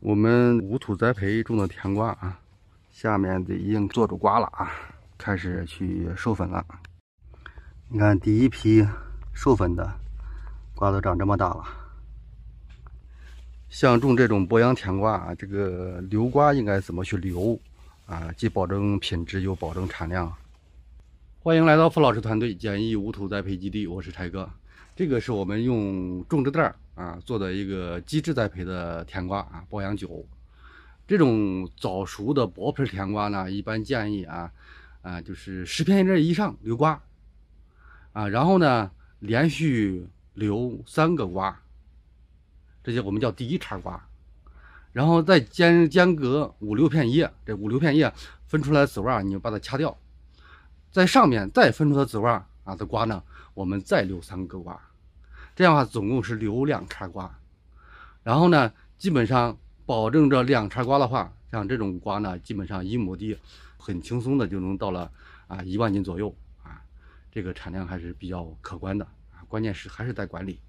我们无土栽培种的甜瓜啊，下面的已经坐住瓜了啊，开始去授粉了。你看第一批授粉的瓜都长这么大了。像种这种博洋甜瓜，啊，这个留瓜应该怎么去留啊？既保证品质又保证产量。欢迎来到付老师团队简易无土栽培基地，我是柴哥。这个是我们用种植袋。啊，做的一个基质栽培的甜瓜啊，包养酒。这种早熟的薄皮甜瓜呢，一般建议啊啊，就是十片叶以上留瓜，啊，然后呢，连续留三个瓜，这些我们叫第一茬瓜，然后再间间隔五六片叶，这五六片叶分出来的籽瓜，你就把它掐掉，在上面再分出的籽瓜啊，这瓜呢，我们再留三个瓜。这样的话，总共是留两茬瓜，然后呢，基本上保证着两茬瓜的话，像这种瓜呢，基本上一亩地很轻松的就能到了啊一万斤左右啊，这个产量还是比较可观的啊，关键是还是在管理。